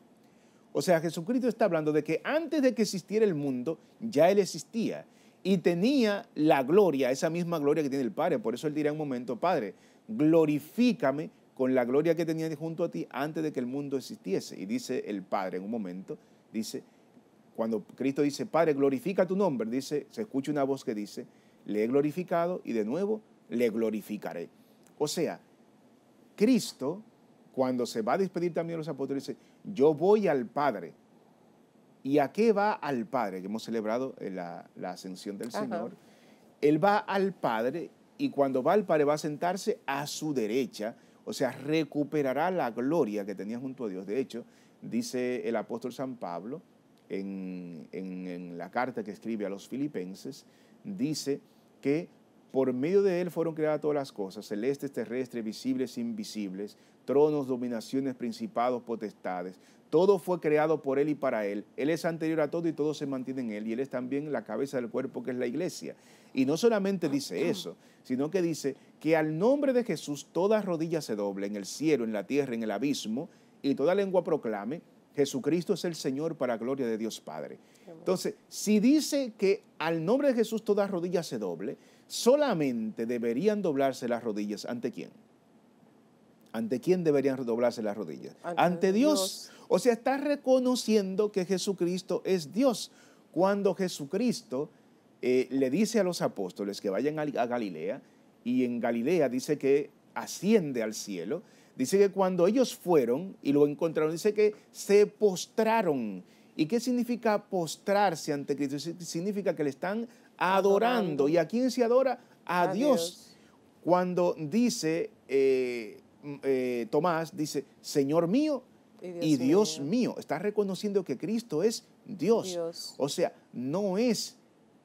O sea, Jesucristo está hablando de que antes de que existiera el mundo, ya Él existía y tenía la gloria, esa misma gloria que tiene el Padre. Por eso él dirá en un momento, Padre, glorifícame con la gloria que tenía junto a ti antes de que el mundo existiese. Y dice el Padre en un momento, dice, cuando Cristo dice, Padre, glorifica tu nombre, dice, se escucha una voz que dice, le he glorificado y de nuevo le glorificaré. O sea, Cristo, cuando se va a despedir también de los apóstoles, dice, yo voy al Padre ¿Y a qué va al Padre? Que hemos celebrado eh, la, ascensión del Señor. Él va al Padre y cuando va al Padre va a sentarse a su derecha, o sea, recuperará la gloria que tenía junto a Dios. De hecho, dice el apóstol San Pablo en, en la carta que escribe a los filipenses, dice que por medio de Él fueron creadas todas las cosas, celestes, terrestres, visibles, invisibles, tronos, dominaciones, principados, potestades. Todo fue creado por Él y para Él. Él es anterior a todo y todo se mantiene en Él. Y Él es también la cabeza del cuerpo que es la iglesia. Y no solamente dice eso, sino que dice que al nombre de Jesús todas rodillas se doble en el cielo, en la tierra, en el abismo, y toda lengua proclame, Jesucristo es el Señor para gloria de Dios Padre. Entonces, si dice que al nombre de Jesús todas rodillas se doble, solamente deberían doblarse las rodillas ante quién? ¿Ante quién deberían doblarse las rodillas? Ante, Dios. O sea, está reconociendo que Jesucristo es Dios. Cuando Jesucristo eh, le dice a los apóstoles que vayan a, Galilea, y en Galilea dice que asciende al cielo, dice que cuando ellos fueron y lo encontraron, dice que se postraron. ¿Y qué significa postrarse ante Cristo? Significa que le están adorando. ¿Y a quién se adora? A, Dios. Cuando dice... Eh, Mm, eh, Tomás dice, Señor mío y Dios, mío. Está reconociendo que Cristo es Dios. O sea, no es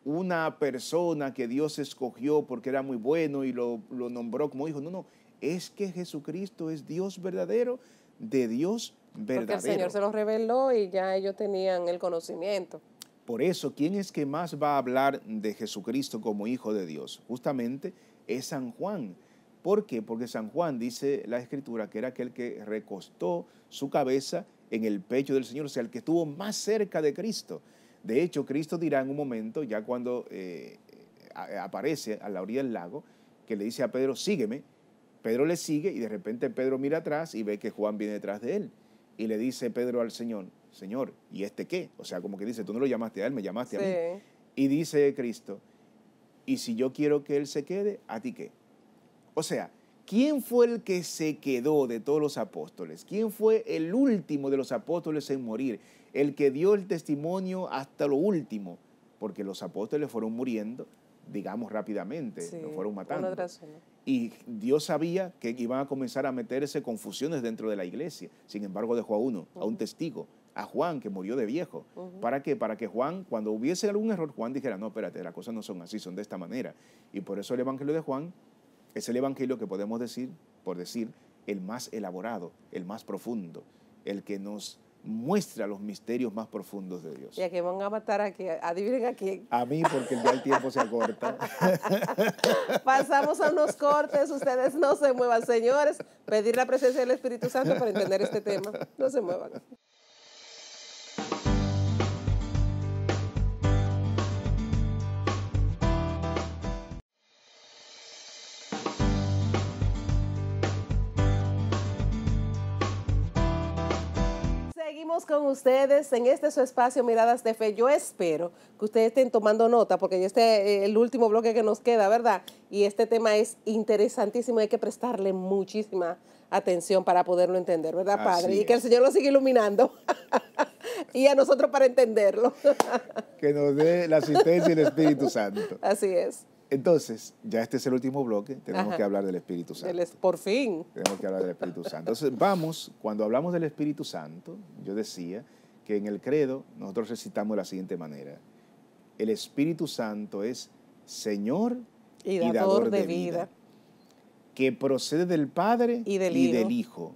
una persona que Dios escogió porque era muy bueno y lo, nombró como hijo. No, no, es que Jesucristo es Dios verdadero de Dios verdadero. Porque el Señor se lo reveló y ya ellos tenían el conocimiento. Por eso, ¿quién es que más va a hablar de Jesucristo como Hijo de Dios? Justamente es San Juan. ¿Por qué? Porque San Juan dice la escritura que era aquel que recostó su cabeza en el pecho del Señor, o sea, el que estuvo más cerca de Cristo. De hecho, Cristo dirá en un momento, ya cuando eh, aparece a la orilla del lago, que le dice a Pedro, sígueme. Pedro le sigue y de repente Pedro mira atrás y ve que Juan viene detrás de él. Y le dice Pedro al Señor, Señor, ¿y este qué? O sea, como que dice, tú no lo llamaste a él, me llamaste a mí. Y dice Cristo, y si yo quiero que él se quede, ¿a ti qué? O sea, ¿quién fue el que se quedó de todos los apóstoles? ¿Quién fue el último de los apóstoles en morir? El que dio el testimonio hasta lo último, porque los apóstoles fueron muriendo, digamos rápidamente, fueron matando. Y Dios sabía que iban a comenzar a meterse confusiones dentro de la iglesia. Sin embargo, dejó a uno, a un testigo, a Juan, que murió de viejo. ¿Para qué? Para que Juan, cuando hubiese algún error, Juan dijera, no, espérate, las cosas no son así, son de esta manera. Y por eso el Evangelio de Juan es el Evangelio que podemos decir, por decir, el más elaborado, el más profundo, el que nos muestra los misterios más profundos de Dios. Y a que van a matar a adivinen a quién. A mí, porque ya el tiempo se acorta. Pasamos a unos cortes, ustedes no se muevan, señores. Pedir la presencia del Espíritu Santo para entender este tema. No se muevan. con ustedes en este su espacio Miradas de Fe. Yo espero que ustedes estén tomando nota porque este es eh, el último bloque que nos queda, ¿verdad? Y este tema es interesantísimo, hay que prestarle muchísima atención para poderlo entender, ¿verdad, Padre? y que el Señor lo siga iluminando y a nosotros para entenderlo. que nos dé la asistencia y el Espíritu Santo. Así es. Entonces, ya este es el último bloque, tenemos que hablar del Espíritu Santo. por fin. Tenemos que hablar del Espíritu Santo. Entonces, vamos, cuando hablamos del Espíritu Santo, yo decía que en el credo nosotros recitamos de la siguiente manera. El Espíritu Santo es Señor y dador, de, vida, que procede del Padre y del, hijo.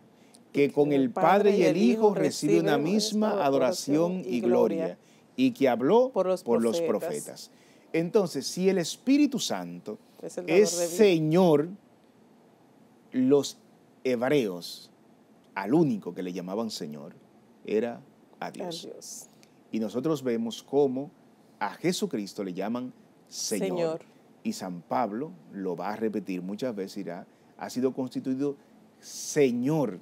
que con el Padre y el Hijo recibe una misma adoración y gloria, y que habló por Los profetas. Entonces, si el Espíritu Santo es, Señor, los hebreos, al único que le llamaban Señor, era a Dios. Y nosotros vemos cómo a Jesucristo le llaman Señor. Y San Pablo lo va a repetir muchas veces, irá, ha sido constituido Señor.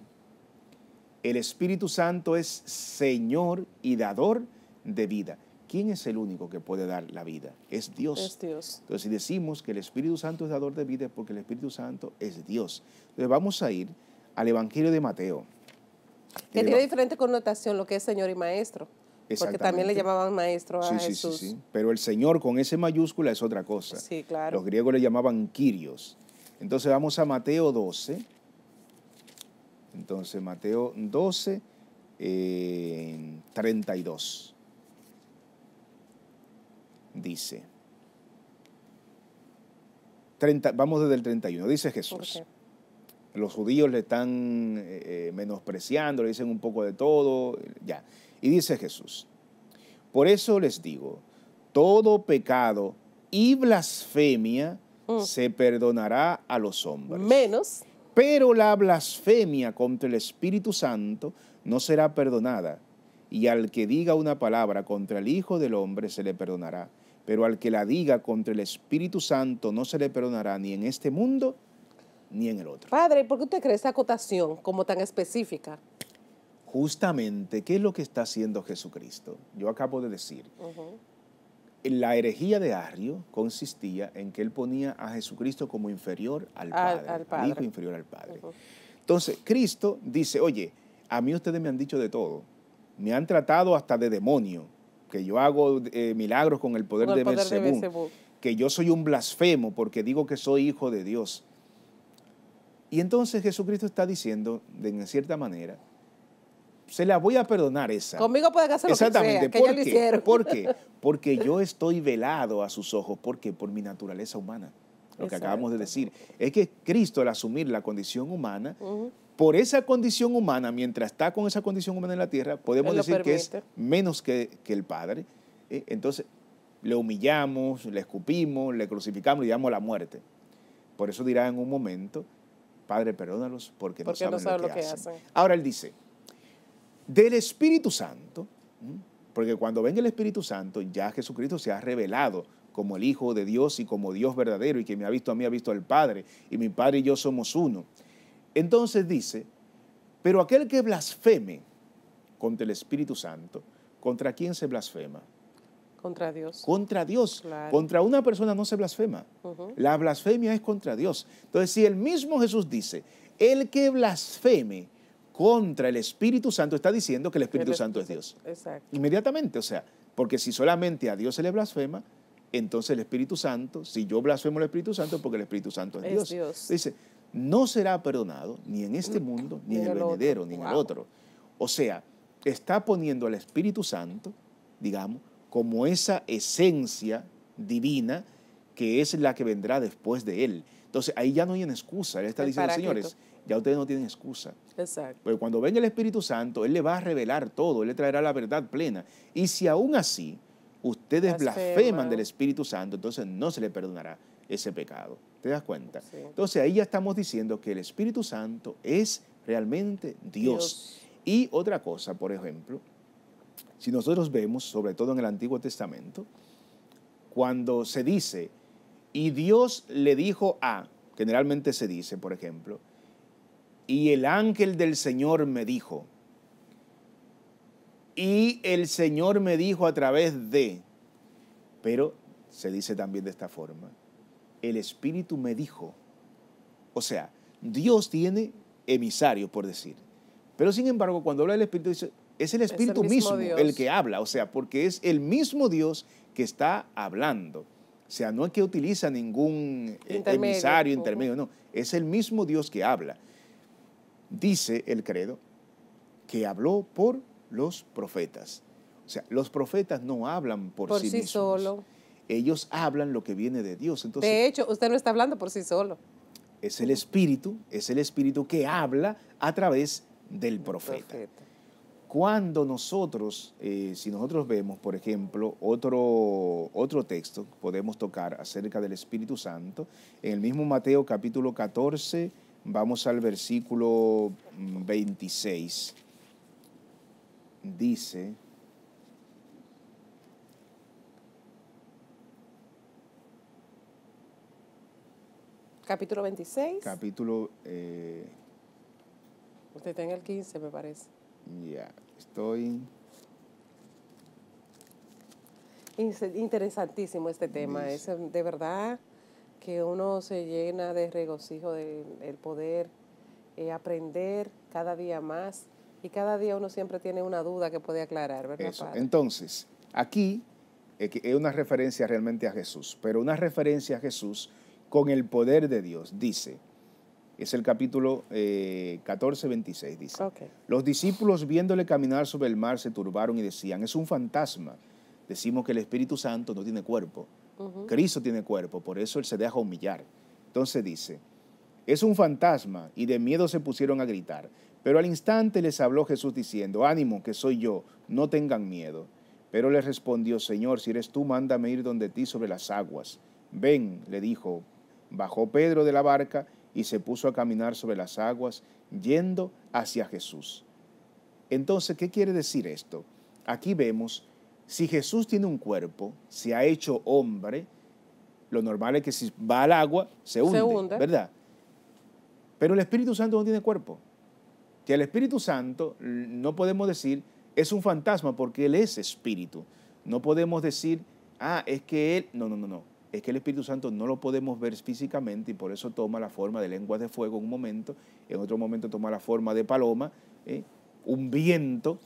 El Espíritu Santo es Señor y dador de vida. ¿quién es el único que puede dar la vida? Es Dios. Es Dios. Entonces, si decimos que el Espíritu Santo es dador de vida, es porque el Espíritu Santo es Dios. Entonces, vamos a ir al Evangelio de Mateo. Que tiene diferente connotación lo que es Señor y Maestro. Porque también le llamaban maestro a Jesús. Sí, sí, Pero el Señor con ese mayúscula es otra cosa. Sí, claro. Los griegos le llamaban Kyrios. Entonces vamos a Mateo 12. Entonces Mateo 12, eh, 32 dice. vamos desde el 31, dice Jesús. Los judíos le están eh, eh, menospreciando, le dicen un poco de todo, ya. Y dice Jesús, por eso les digo, todo pecado y blasfemia mm. se perdonará a los hombres. Menos. Pero la blasfemia contra el Espíritu Santo no será perdonada. Y al que diga una palabra contra el Hijo del Hombre se le perdonará pero al que la diga contra el Espíritu Santo no se le perdonará ni en este mundo ni en el otro. Padre, ¿por qué usted cree esa acotación como tan específica? Justamente, ¿qué es lo que está haciendo Jesucristo? Yo acabo de decir, la herejía de Arrio consistía en que él ponía a Jesucristo como inferior al, Padre, al, padre. hijo inferior al Padre. Entonces, Cristo dice, oye, a mí ustedes me han dicho de todo, me han tratado hasta de demonio, que yo hago eh, milagros con el poder, de, poder que yo soy un blasfemo porque digo que soy hijo de Dios. Y entonces Jesucristo está diciendo, de en cierta manera, se la voy a perdonar esa. Conmigo puede hacer que sea, ¿Por qué? Porque yo estoy velado a sus ojos, porque por mi naturaleza humana. Lo que acabamos de decir es que Cristo al asumir la condición humana por esa condición humana, mientras está con esa condición humana en la tierra, podemos decir que es menos que, el Padre. ¿eh? Entonces, le humillamos, le escupimos, le crucificamos, le damos la muerte. Por eso dirá en un momento, Padre, perdónalos porque, no, saben lo, que, hacen. Ahora él dice, del Espíritu Santo, porque cuando venga el Espíritu Santo, ya Jesucristo se ha revelado como el Hijo de Dios y como Dios verdadero, y que me ha visto a mí, ha visto al Padre, y mi Padre y yo somos uno. Entonces dice, pero aquel que blasfeme contra el Espíritu Santo, ¿contra quién se blasfema? Contra Dios. Contra Dios. Contra una persona no se blasfema. La blasfemia es contra Dios. Entonces, si el mismo Jesús dice, el que blasfeme contra el Espíritu Santo, está diciendo que el Espíritu, Santo es Dios. Exacto. Inmediatamente, o sea, porque si solamente a Dios se le blasfema, entonces el Espíritu Santo, si yo blasfemo al Espíritu Santo, porque el Espíritu Santo es, es Dios. Dice, no será perdonado ni en este mundo, ni en el venidero, ni en el otro. O sea, está poniendo al Espíritu Santo, digamos, como esa esencia divina que es la que vendrá después de él. Entonces ahí ya no hay excusa. Él está diciendo, señores, ya ustedes no tienen excusa. Exacto. Porque cuando venga el Espíritu Santo, Él le va a revelar todo, Él le traerá la verdad plena. Y si aún así ustedes blasfeman del Espíritu Santo, entonces no se le perdonará ese pecado. ¿Te das cuenta? Entonces ahí ya estamos diciendo que el Espíritu Santo es realmente Dios. Y otra cosa, por ejemplo, si nosotros vemos, sobre todo en el Antiguo Testamento, cuando se dice, y Dios le dijo a, generalmente se dice, por ejemplo, y el ángel del Señor me dijo, y el Señor me dijo a través de, pero se dice también de esta forma, el Espíritu me dijo. O sea, Dios tiene emisario, por decir. Pero sin embargo, cuando habla el Espíritu, dice, es el Espíritu mismo, el que habla, o sea, porque es el mismo Dios que está hablando. O sea, no es que utiliza ningún eh, emisario, intermedio, no, es el mismo Dios que habla. Dice el credo que habló por los profetas. O sea, los profetas no hablan por, por sí, sí Solo ellos hablan lo que viene de Dios. Entonces, de hecho, usted no está hablando por sí solo. Es el Espíritu, es el Espíritu que habla a través del profeta. Cuando nosotros, eh, si nosotros vemos, por ejemplo, otro, otro texto podemos tocar acerca del Espíritu Santo, en el mismo Mateo capítulo 14, vamos al versículo 26. Mm, Dice, Capítulo 26. Capítulo... Eh, Usted está el 15, me parece. Ya, estoy... Interesantísimo este tema, es de verdad que uno se llena de regocijo del poder eh, aprender cada día más y cada día uno siempre tiene una duda que puede aclarar, ¿verdad? Eso. Entonces, aquí eh, es una referencia realmente a Jesús, pero una referencia a Jesús con el poder de Dios, dice. Es el capítulo 14, eh, 26, dice. Los discípulos viéndole caminar sobre el mar se turbaron y decían, es un fantasma. Decimos que el Espíritu Santo no tiene cuerpo. Cristo tiene cuerpo, por eso Él se deja humillar. Entonces dice, es un fantasma y de miedo se pusieron a gritar. Pero al instante les habló Jesús diciendo, ánimo, que soy yo, no tengan miedo. Pero le respondió, Señor, si eres tú, mándame ir donde ti sobre las aguas. Ven, le dijo Bajó Pedro de la barca y se puso a caminar sobre las aguas, yendo hacia Jesús. Entonces, ¿qué quiere decir esto? Aquí vemos, si Jesús tiene un cuerpo, se ha hecho hombre, lo normal es que si va al agua, se hunde, ¿verdad? Pero el Espíritu Santo no tiene cuerpo. Que el Espíritu Santo no podemos decir es un fantasma porque Él es espíritu. No podemos decir, ah, es que Él, no, no, no, no es que el Espíritu Santo no lo podemos ver físicamente y por eso toma la forma de lenguas de fuego en un momento, en otro momento toma la forma de paloma, ¿eh? un viento,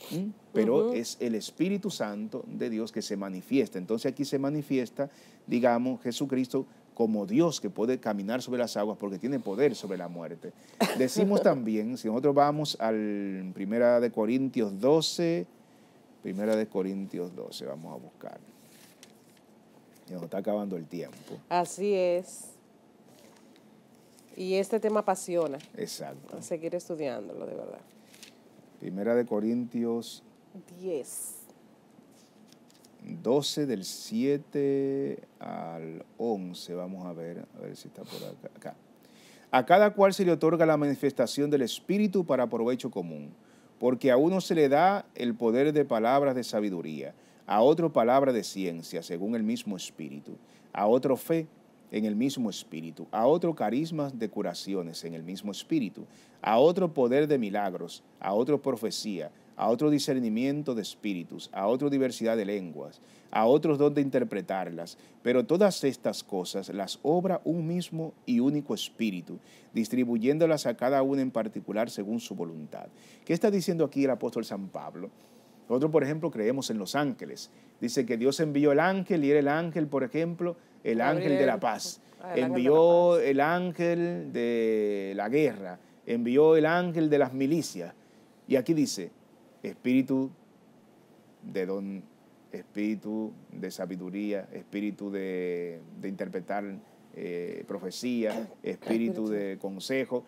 pero es el Espíritu Santo de Dios que se manifiesta. Entonces aquí se manifiesta, digamos, Jesucristo como Dios que puede caminar sobre las aguas porque tiene poder sobre la muerte. Decimos también, si nosotros vamos al Primera de Corintios 12, Primera de Corintios 12, vamos a buscarlo nos está acabando el tiempo. Así es. Y este tema apasiona. Exacto. A seguir estudiándolo, de verdad. Primera de Corintios 10. 12 del 7 al 11, vamos a ver, a ver si está por acá. acá. A cada cual se le otorga la manifestación del Espíritu para provecho común, porque a uno se le da el poder de palabras de sabiduría a otro palabra de ciencia según el mismo espíritu, a otro fe en el mismo espíritu, a otro carisma de curaciones en el mismo espíritu, a otro poder de milagros, a otro profecía, a otro discernimiento de espíritus, a otro diversidad de lenguas, a otros donde interpretarlas, pero todas estas cosas las obra un mismo y único espíritu, distribuyéndolas a cada uno en particular según su voluntad. ¿Qué está diciendo aquí el apóstol San Pablo? Nosotros, por ejemplo, creemos en los ángeles. Dice que Dios envió el ángel y era el ángel, por ejemplo, el ángel de la paz. envió el ángel de la guerra, envió el ángel de las milicias. Y aquí dice, espíritu de don, espíritu de sabiduría, espíritu de, interpretar eh, profecía, espíritu de consejo.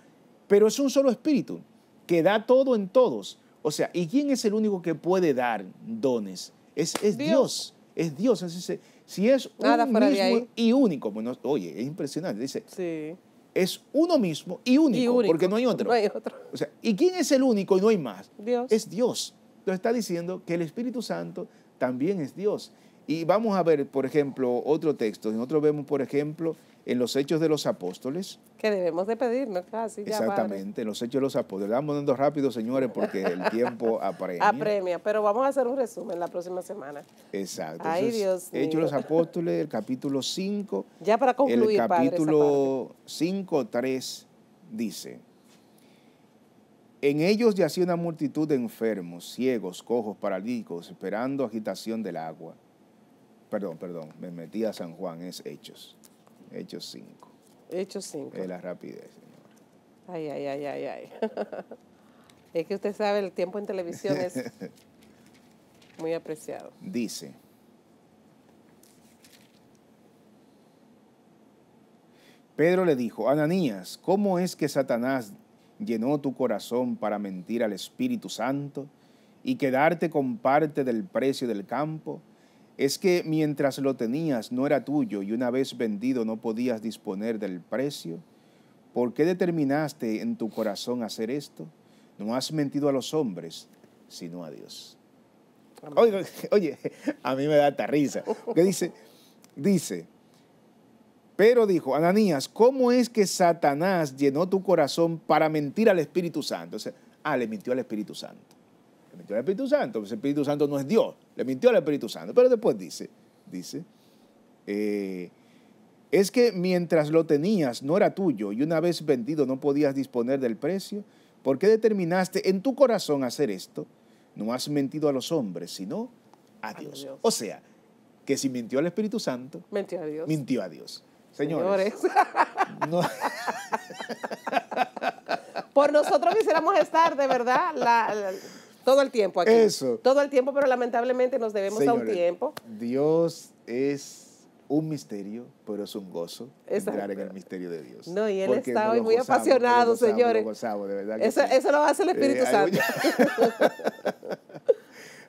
Pero es un solo espíritu que da todo en todos o sea, ¿y quién es el único que puede dar dones? Es, Dios. Es Dios. si es uno mismo y único. oye, es impresionante. Dice, es uno mismo y único, porque no hay otro. No hay otro. O sea, ¿y quién es el único y no hay más? Dios. Es Dios. Entonces está diciendo que el Espíritu Santo también es Dios. Y vamos a ver, por ejemplo, otro texto. Nosotros vemos, por ejemplo, en los Hechos de los Apóstoles. Que debemos de pedirnos casi. Exactamente, en los Hechos de los Apóstoles. Vamos dando rápido, señores, porque el tiempo apremia. apremia, pero vamos a hacer un resumen la próxima semana. Exacto. Ay, Dios Hechos de los Apóstoles, el capítulo 5. Ya para concluir, El capítulo 5, 3 dice. En ellos yacía una multitud de enfermos, ciegos, cojos, paralíticos, esperando agitación del agua. Perdón, perdón, me metí a San Juan, es Hechos. Hechos 5. Hechos 5. De la rapidez, Ay, ay, ay, ay, ay. es que usted sabe, el tiempo en televisión es muy apreciado. Dice. Pedro le dijo, Ananías, ¿cómo es que Satanás llenó tu corazón para mentir al Espíritu Santo y quedarte con parte del precio del campo? es que mientras lo tenías no era tuyo y una vez vendido no podías disponer del precio? ¿Por qué determinaste en tu corazón hacer esto? No has mentido a los hombres, sino a Dios. Oye, a mí me da esta risa. ¿Qué dice? Dice, pero dijo, Ananías, ¿cómo es que Satanás llenó tu corazón para mentir al Espíritu Santo? O ah, le mintió al Espíritu Santo. Le mintió al Espíritu Santo. Pues el Espíritu Santo no es Dios. Le mintió al Espíritu Santo. Pero después dice, dice, eh, es que mientras lo tenías no era tuyo y una vez vendido no podías disponer del precio. ¿Por qué determinaste en tu corazón hacer esto? No has mentido a los hombres, sino a Dios. O sea, que si mintió al Espíritu Santo, mintió a Dios. Mintió Señores. Por nosotros quisiéramos estar, de verdad. la, todo el tiempo aquí. Eso. Todo el tiempo, pero lamentablemente nos debemos a un tiempo. Dios es un misterio, pero es un gozo entrar en el misterio de Dios. No, y él está hoy muy apasionado, señores. de verdad eso, lo hace el eh, Espíritu Santo.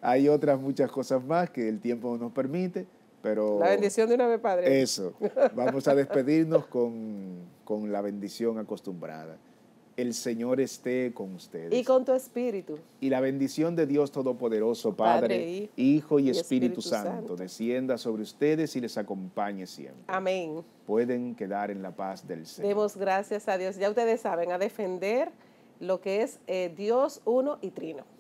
Hay, otras muchas cosas más que el tiempo nos permite, pero... La bendición de una vez, Padre. Eso. Vamos a despedirnos con, con la bendición acostumbrada. El Señor esté con ustedes. Y con tu espíritu. Y la bendición de Dios Todopoderoso, Padre, Hijo y, Espíritu, Santo, descienda sobre ustedes y les acompañe siempre. Amén. Pueden quedar en la paz del Señor. Demos gracias a Dios. Ya ustedes saben, a defender lo que es eh, Dios uno y trino.